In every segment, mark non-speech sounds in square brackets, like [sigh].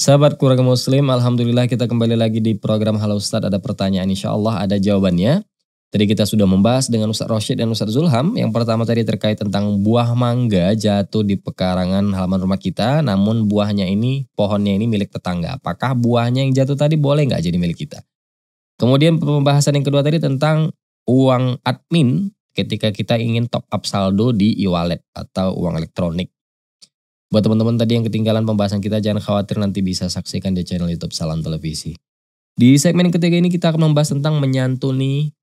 Sahabat keluarga muslim, Alhamdulillah kita kembali lagi di program Halo Ustadz. Ada pertanyaan insya Allah, ada jawabannya. Tadi kita sudah membahas dengan Ustadz Roshid dan Ustadz Zulham. Yang pertama tadi terkait tentang buah mangga jatuh di pekarangan halaman rumah kita. Namun buahnya ini, pohonnya ini milik tetangga. Apakah buahnya yang jatuh tadi boleh nggak jadi milik kita? Kemudian pembahasan yang kedua tadi tentang uang admin ketika kita ingin top up saldo di e-wallet atau uang elektronik. Buat teman-teman tadi yang ketinggalan pembahasan kita jangan khawatir nanti bisa saksikan di channel YouTube Salam Televisi. Di segmen ketiga ini kita akan membahas tentang menyantuni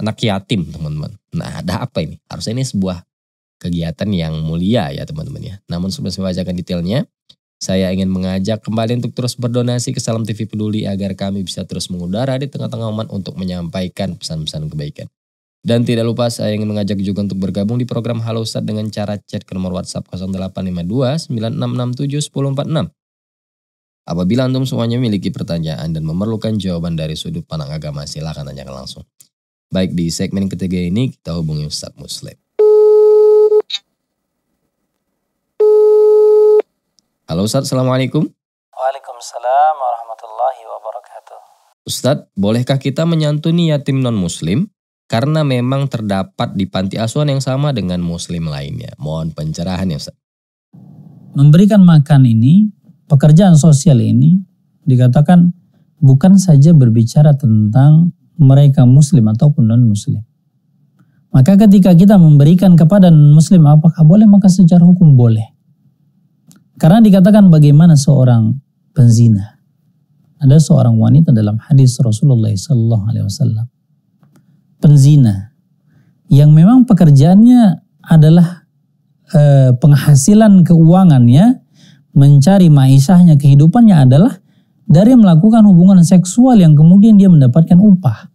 anak yatim, teman-teman. Nah, ada apa ini? Harusnya ini sebuah kegiatan yang mulia ya, teman-teman ya. Namun sebelum saya bacakan detailnya, saya ingin mengajak kembali untuk terus berdonasi ke Salam TV Peduli agar kami bisa terus mengudara di tengah-tengah umat untuk menyampaikan pesan-pesan kebaikan. Dan tidak lupa saya ingin mengajak juga untuk bergabung di program Halo Ustadz dengan cara chat ke nomor WhatsApp 0852 9667 1046. Apabila antum semuanya memiliki pertanyaan dan memerlukan jawaban dari sudut pandang agama silahkan tanyakan langsung. Baik di segmen ketiga ini kita hubungi Ustadz Muslim. Halo Ustaz, Assalamualaikum. Waalaikumsalam warahmatullahi wabarakatuh. Ustaz, bolehkah kita menyantuni yatim non-muslim? Karena memang terdapat di panti asuhan yang sama dengan muslim lainnya. Mohon pencerahan ya Ustaz. Memberikan makan ini, pekerjaan sosial ini, dikatakan bukan saja berbicara tentang mereka muslim ataupun non-muslim. Maka ketika kita memberikan kepada non-muslim apakah boleh? Maka secara hukum boleh. Karena dikatakan bagaimana seorang penzina. Ada seorang wanita dalam hadis Rasulullah Sallallahu Alaihi Wasallam. Penzina. Yang memang pekerjaannya adalah e, penghasilan keuangannya, mencari maisahnya, kehidupannya adalah dari melakukan hubungan seksual yang kemudian dia mendapatkan upah.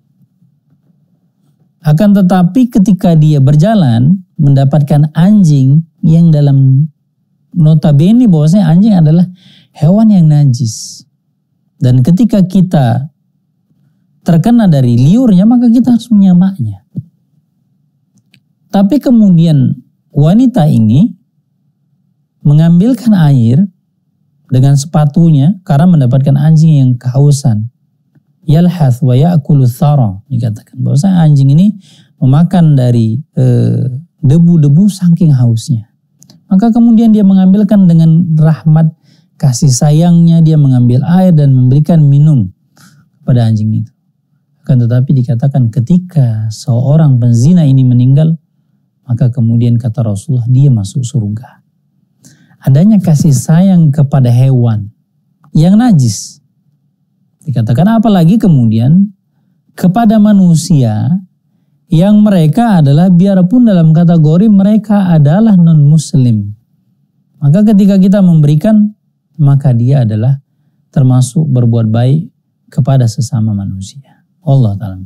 Akan tetapi ketika dia berjalan, mendapatkan anjing yang dalam notabene bahwasanya anjing adalah hewan yang najis. Dan ketika kita terkena dari liurnya maka kita harus menyamaknya. Tapi kemudian wanita ini mengambilkan air dengan sepatunya karena mendapatkan anjing yang kehausan. Yalhath wa ya'kulu thara dikatakan bahwa anjing ini memakan dari eh, debu-debu saking hausnya. Maka kemudian dia mengambilkan dengan rahmat kasih sayangnya dia mengambil air dan memberikan minum kepada anjing itu. Akan tetapi dikatakan ketika seorang penzina ini meninggal, maka kemudian kata Rasulullah dia masuk surga. Adanya kasih sayang kepada hewan yang najis. Dikatakan apalagi kemudian kepada manusia yang mereka adalah biarpun dalam kategori mereka adalah non-muslim. Maka ketika kita memberikan, maka dia adalah termasuk berbuat baik kepada sesama manusia. Allah Ta'ala.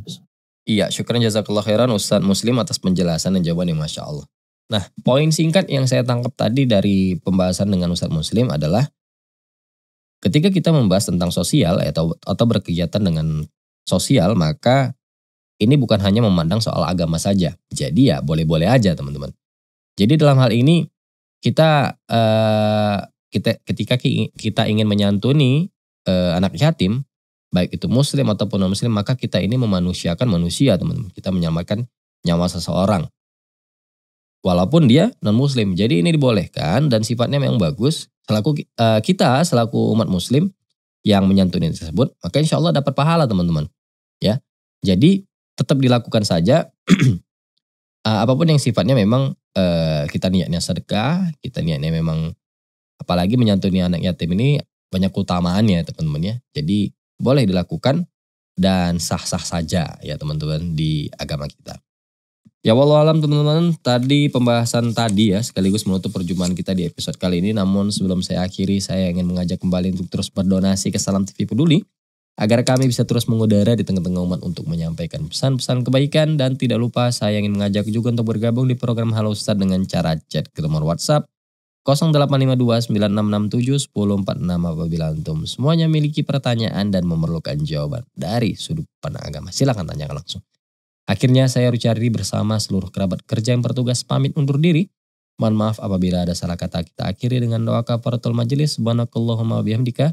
Iya, syukur jazakallah khairan Ustadz Muslim atas penjelasan dan jawaban yang Masya Allah. Nah, poin singkat yang saya tangkap tadi dari pembahasan dengan Ustadz Muslim adalah ketika kita membahas tentang sosial atau atau berkegiatan dengan sosial, maka ini bukan hanya memandang soal agama saja. Jadi ya boleh-boleh aja teman-teman. Jadi dalam hal ini kita uh, kita ketika kita ingin menyantuni uh, anak yatim baik itu muslim ataupun non muslim maka kita ini memanusiakan manusia teman-teman. Kita menyamakan nyawa seseorang. Walaupun dia non muslim. Jadi ini dibolehkan dan sifatnya memang bagus selaku uh, kita selaku umat muslim yang menyantuni tersebut, maka insya Allah dapat pahala teman-teman. Ya, jadi tetap dilakukan saja [clears throat] ah, apapun yang sifatnya memang eh, kita niatnya sedekah, kita niatnya memang apalagi menyantuni anak yatim ini banyak keutamaannya teman-teman ya. Jadi boleh dilakukan dan sah-sah saja ya teman-teman di agama kita. Ya walau alam teman-teman, tadi pembahasan tadi ya sekaligus menutup perjumpaan kita di episode kali ini. Namun sebelum saya akhiri, saya ingin mengajak kembali untuk terus berdonasi ke Salam TV Peduli agar kami bisa terus mengudara di tengah-tengah umat untuk menyampaikan pesan-pesan kebaikan dan tidak lupa saya ingin mengajak juga untuk bergabung di program Halo Ustaz dengan cara chat ke nomor WhatsApp 0852 apabila antum semuanya memiliki pertanyaan dan memerlukan jawaban dari sudut pandang agama. Silahkan tanyakan langsung. Akhirnya saya Rucari bersama seluruh kerabat kerja yang bertugas pamit undur diri. Mohon maaf apabila ada salah kata kita akhiri dengan doa kafaratul majelis. Subhanakallahumma wabihamdika.